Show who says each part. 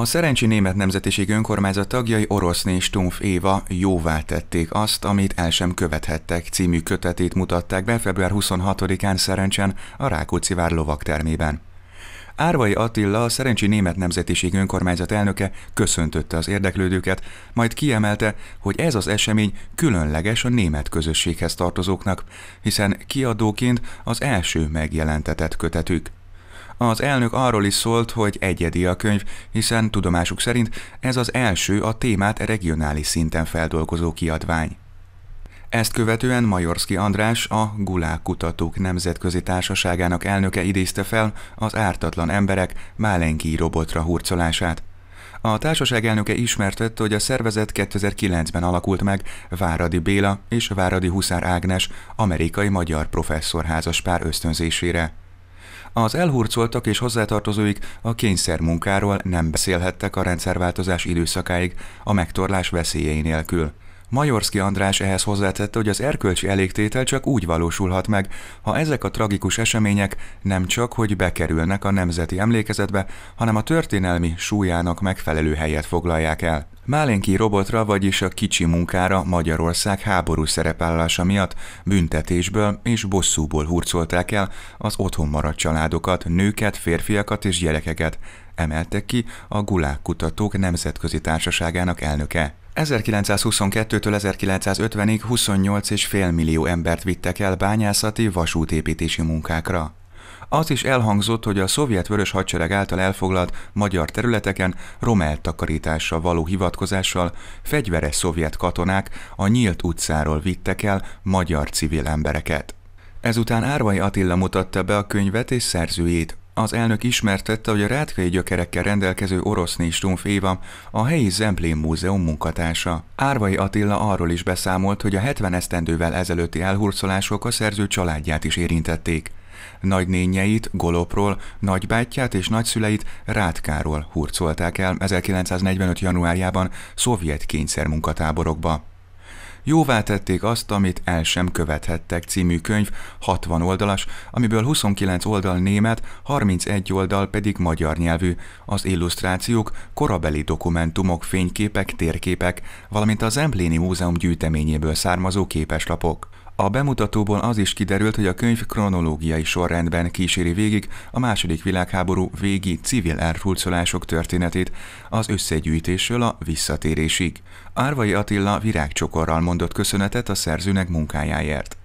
Speaker 1: A szerencsi német nemzetiség önkormányzat tagjai Oroszné Tumf Éva jóvá tették azt, amit el sem követhettek című kötetét mutatták be február 26-án Szerencsen a Rákóczi vár lovak termében. Árvai Attila, a szerencsi német nemzetiség önkormányzat elnöke köszöntötte az érdeklődőket, majd kiemelte, hogy ez az esemény különleges a német közösséghez tartozóknak, hiszen kiadóként az első megjelentetett kötetük. Az elnök arról is szólt, hogy egyedi a könyv, hiszen tudomásuk szerint ez az első a témát regionális szinten feldolgozó kiadvány. Ezt követően Majorszki András, a Gulák Kutatók Nemzetközi Társaságának elnöke idézte fel az ártatlan emberek Málenki robotra hurcolását. A társaság elnöke ismertette, hogy a szervezet 2009-ben alakult meg Váradi Béla és Váradi Huszár Ágnes amerikai magyar professzor házaspár ösztönzésére. Az elhurcoltak és hozzátartozóik a munkáról nem beszélhettek a rendszerváltozás időszakáig a megtorlás veszélyei nélkül. Majorszki András ehhez hozzátette, hogy az erkölcsi elégtétel csak úgy valósulhat meg, ha ezek a tragikus események nem csak, hogy bekerülnek a nemzeti emlékezetbe, hanem a történelmi súlyának megfelelő helyet foglalják el. Málenki robotra, vagyis a kicsi munkára Magyarország háború szerepállása miatt büntetésből és bosszúból hurcolták el az otthon maradt családokat, nőket, férfiakat és gyerekeket, emelte ki a Gulák Kutatók Nemzetközi Társaságának elnöke. 1922-től 1950-ig 28,5 millió embert vittek el bányászati vasútépítési munkákra. Az is elhangzott, hogy a szovjet vörös hadsereg által elfoglalt magyar területeken romelt takarítással való hivatkozással fegyveres szovjet katonák a nyílt utcáról vittek el magyar civil embereket. Ezután Árvai Attila mutatta be a könyvet és szerzőjét, az elnök ismertette, hogy a rátkai gyökerekkel rendelkező orosz Stumf Éva a helyi Zemplén Múzeum munkatársa. Árvai Attila arról is beszámolt, hogy a 70 esztendővel ezelőtti elhurcolások a szerző családját is érintették. Nagynényeit Golopról, nagybátyját és nagyszüleit Rátkáról hurcolták el 1945. januárjában szovjet kényszermunkatáborokba. Jóvá tették azt, amit el sem követhettek című könyv 60 oldalas, amiből 29 oldal német, 31 oldal pedig magyar nyelvű. Az illusztrációk korabeli dokumentumok, fényképek, térképek, valamint az embléni Múzeum gyűjteményéből származó képeslapok. A bemutatóból az is kiderült, hogy a könyv kronológiai sorrendben kíséri végig a második világháború végi civil elfurcolások történetét, az összegyűjtésről a visszatérésig. Árvai Attila virágcsokorral mondott köszönetet a szerzőnek munkájáért.